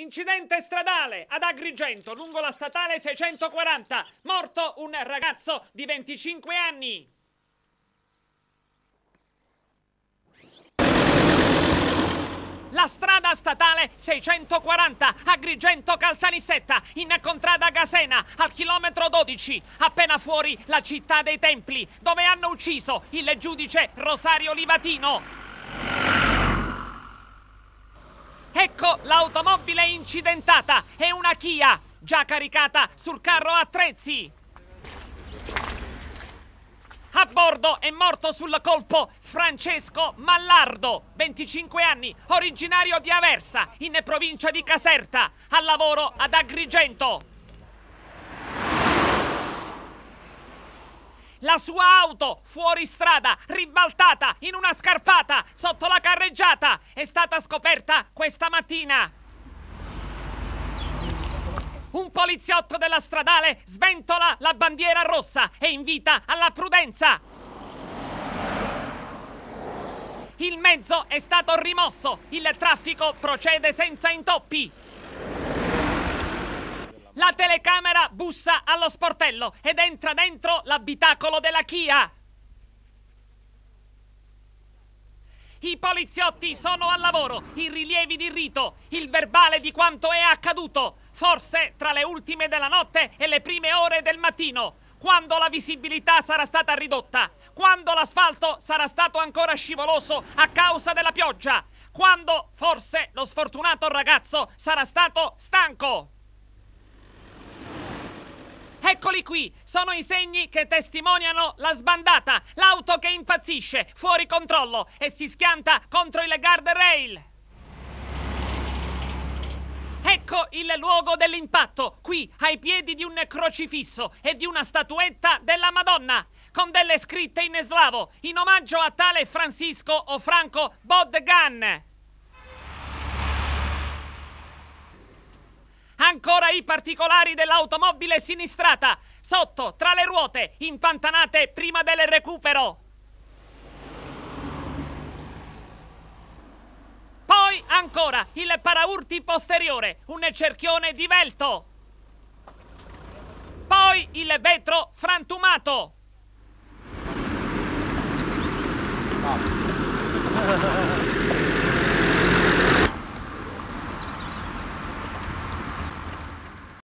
Incidente stradale ad Agrigento lungo la statale 640. Morto un ragazzo di 25 anni. La strada statale 640 Agrigento Caltanissetta in contrada Gasena al chilometro 12, appena fuori la città dei templi, dove hanno ucciso il giudice Rosario Livatino. Ecco l'automobile incidentata! È una Kia! Già caricata sul carro attrezzi! A bordo è morto sul colpo Francesco Mallardo, 25 anni, originario di Aversa, in provincia di Caserta, al lavoro ad Agrigento. la sua auto fuori strada, ribaltata in una scarpata sotto la carreggiata, è stata scoperta questa mattina. Un poliziotto della stradale sventola la bandiera rossa e invita alla prudenza. Il mezzo è stato rimosso, il traffico procede senza intoppi. La telecamera bussa allo sportello ed entra dentro l'abitacolo della Chia. I poliziotti sono al lavoro, i rilievi di rito, il verbale di quanto è accaduto, forse tra le ultime della notte e le prime ore del mattino, quando la visibilità sarà stata ridotta, quando l'asfalto sarà stato ancora scivoloso a causa della pioggia, quando forse lo sfortunato ragazzo sarà stato stanco. Eccoli qui! Sono i segni che testimoniano la sbandata, l'auto che impazzisce, fuori controllo e si schianta contro il guardrail. Ecco il luogo dell'impatto, qui ai piedi di un crocifisso e di una statuetta della Madonna, con delle scritte in slavo, in omaggio a tale Francisco o Franco Bodgan. Ancora i particolari dell'automobile sinistrata. Sotto, tra le ruote, impantanate prima del recupero. Poi ancora il paraurti posteriore, un cerchione di velto. Poi il vetro frantumato.